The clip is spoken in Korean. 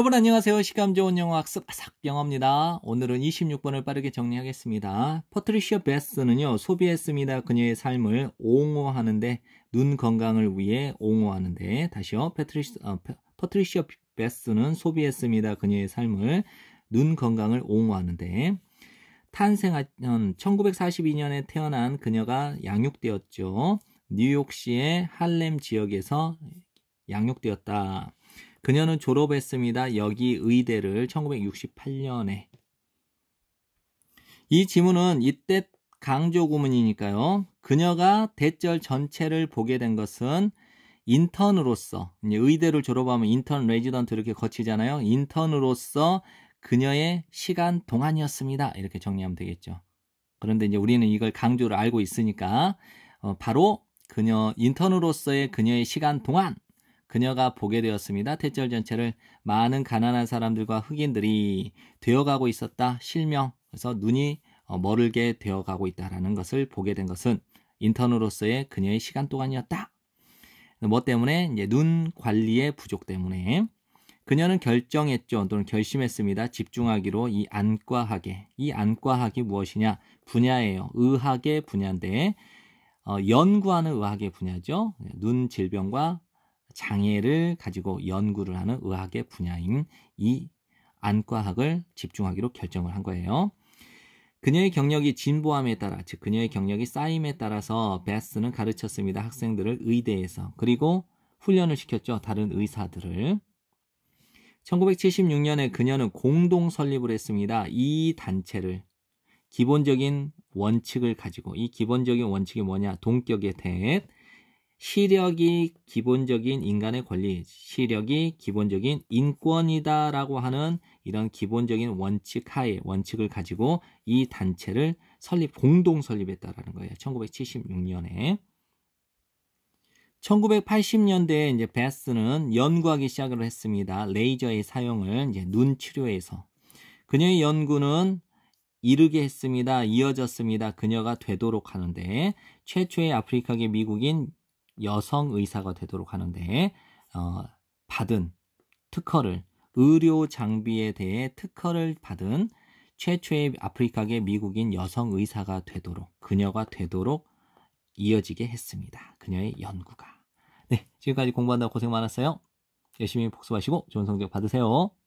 여러분 안녕하세요. 시감 좋은 영어 학습 아삭 영어입니다. 오늘은 26번을 빠르게 정리하겠습니다. 퍼트리시아 베스는요. 소비했습니다. 그녀의 삶을 옹호하는데 눈 건강을 위해 옹호하는데 다시요. 패트리시, 어, 퍼트리시아 베스는 소비했습니다. 그녀의 삶을 눈 건강을 옹호하는데 탄생한 1942년에 태어난 그녀가 양육되었죠. 뉴욕시의 할렘 지역에서 양육되었다. 그녀는 졸업했습니다. 여기 의대를 1968년에. 이 지문은 이때 강조 구문이니까요. 그녀가 대절 전체를 보게 된 것은 인턴으로서 의대를 졸업하면 인턴 레지던트 이렇게 거치잖아요. 인턴으로서 그녀의 시간 동안이었습니다. 이렇게 정리하면 되겠죠. 그런데 이제 우리는 이걸 강조를 알고 있으니까 어, 바로 그녀 인턴으로서의 그녀의 시간 동안 그녀가 보게 되었습니다. 태절 전체를 많은 가난한 사람들과 흑인들이 되어가고 있었다. 실명. 그래서 눈이 멀게 어, 되어가고 있다라는 것을 보게 된 것은 인턴으로서의 그녀의 시간 동안이었다. 뭐 때문에 이제 눈 관리의 부족 때문에 그녀는 결정했죠 또는 결심했습니다. 집중하기로 이 안과학에 이 안과학이 무엇이냐 분야예요. 의학의 분야인데 어, 연구하는 의학의 분야죠. 눈 질병과 장애를 가지고 연구를 하는 의학의 분야인 이 안과학을 집중하기로 결정을 한 거예요. 그녀의 경력이 진보함에 따라, 즉 그녀의 경력이 쌓임에 따라서 베스는 가르쳤습니다. 학생들을 의대에서 그리고 훈련을 시켰죠. 다른 의사들을. 1976년에 그녀는 공동 설립을 했습니다. 이 단체를 기본적인 원칙을 가지고 이 기본적인 원칙이 뭐냐? 동격의 대해 시력이 기본적인 인간의 권리, 시력이 기본적인 인권이다라고 하는 이런 기본적인 원칙 하에 원칙을 가지고 이 단체를 설립 공동 설립했다라는 거예요. 1976년에 1980년대에 이제 베스는 연구하기 시작을 했습니다. 레이저의 사용을 이제 눈 치료에서 그녀의 연구는 이르게 했습니다. 이어졌습니다. 그녀가 되도록 하는데 최초의 아프리카계 미국인 여성 의사가 되도록 하는데 어, 받은 특허를 의료 장비에 대해 특허를 받은 최초의 아프리카계 미국인 여성 의사가 되도록 그녀가 되도록 이어지게 했습니다. 그녀의 연구가. 네, 지금까지 공부한다고 고생 많았어요. 열심히 복습하시고 좋은 성적 받으세요.